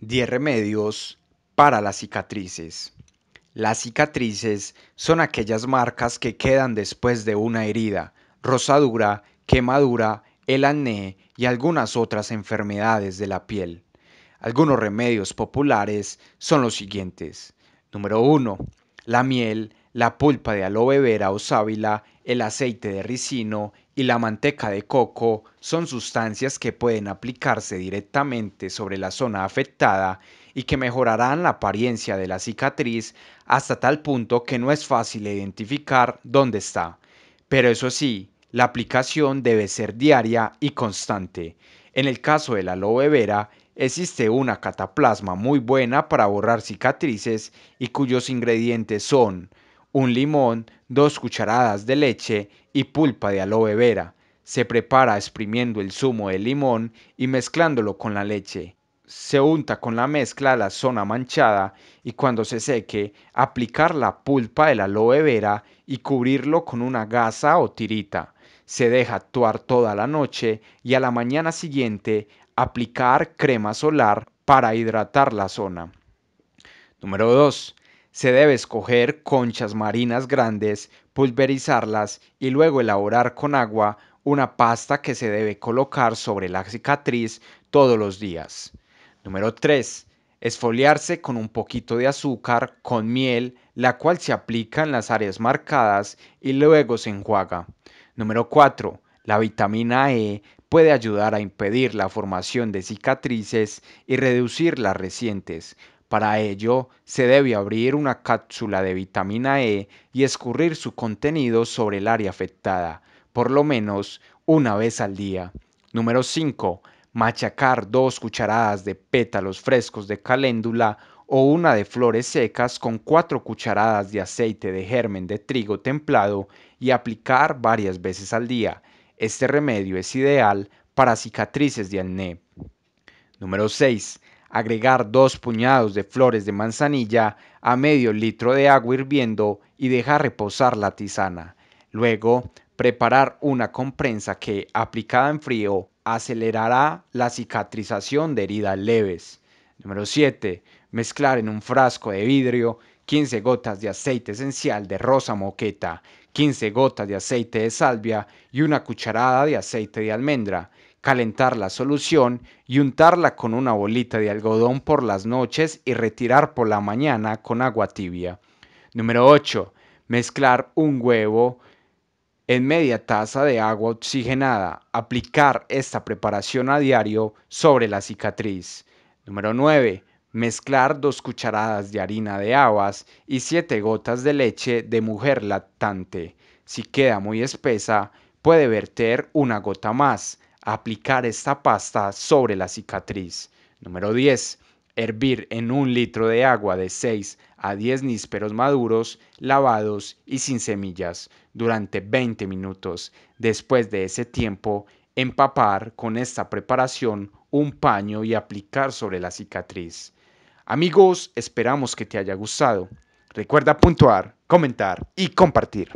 10 remedios para las cicatrices. Las cicatrices son aquellas marcas que quedan después de una herida, rosadura, quemadura, el acné y algunas otras enfermedades de la piel. Algunos remedios populares son los siguientes. Número 1. La miel, la pulpa de aloe vera o sábila, el aceite de ricino, y la manteca de coco son sustancias que pueden aplicarse directamente sobre la zona afectada y que mejorarán la apariencia de la cicatriz hasta tal punto que no es fácil identificar dónde está. Pero eso sí, la aplicación debe ser diaria y constante. En el caso de la aloe vera, existe una cataplasma muy buena para borrar cicatrices y cuyos ingredientes son un limón, dos cucharadas de leche y pulpa de aloe vera. Se prepara exprimiendo el zumo del limón y mezclándolo con la leche. Se unta con la mezcla la zona manchada y cuando se seque, aplicar la pulpa del aloe vera y cubrirlo con una gasa o tirita. Se deja actuar toda la noche y a la mañana siguiente aplicar crema solar para hidratar la zona. Número 2. Se debe escoger conchas marinas grandes, pulverizarlas y luego elaborar con agua una pasta que se debe colocar sobre la cicatriz todos los días. Número 3. Esfoliarse con un poquito de azúcar con miel, la cual se aplica en las áreas marcadas y luego se enjuaga. Número 4. La vitamina E puede ayudar a impedir la formación de cicatrices y reducir las recientes, para ello, se debe abrir una cápsula de vitamina E y escurrir su contenido sobre el área afectada, por lo menos una vez al día. Número 5. Machacar dos cucharadas de pétalos frescos de caléndula o una de flores secas con cuatro cucharadas de aceite de germen de trigo templado y aplicar varias veces al día. Este remedio es ideal para cicatrices de alné. Número 6 agregar dos puñados de flores de manzanilla a medio litro de agua hirviendo y dejar reposar la tisana. Luego, preparar una compresa que, aplicada en frío, acelerará la cicatrización de heridas leves. Número 7. Mezclar en un frasco de vidrio 15 gotas de aceite esencial de rosa moqueta, 15 gotas de aceite de salvia y una cucharada de aceite de almendra calentar la solución y untarla con una bolita de algodón por las noches y retirar por la mañana con agua tibia. Número 8. Mezclar un huevo en media taza de agua oxigenada. Aplicar esta preparación a diario sobre la cicatriz. Número 9. Mezclar dos cucharadas de harina de habas y siete gotas de leche de mujer lactante. Si queda muy espesa, puede verter una gota más aplicar esta pasta sobre la cicatriz. Número 10. Hervir en un litro de agua de 6 a 10 nísperos maduros, lavados y sin semillas durante 20 minutos. Después de ese tiempo, empapar con esta preparación un paño y aplicar sobre la cicatriz. Amigos, esperamos que te haya gustado. Recuerda puntuar, comentar y compartir.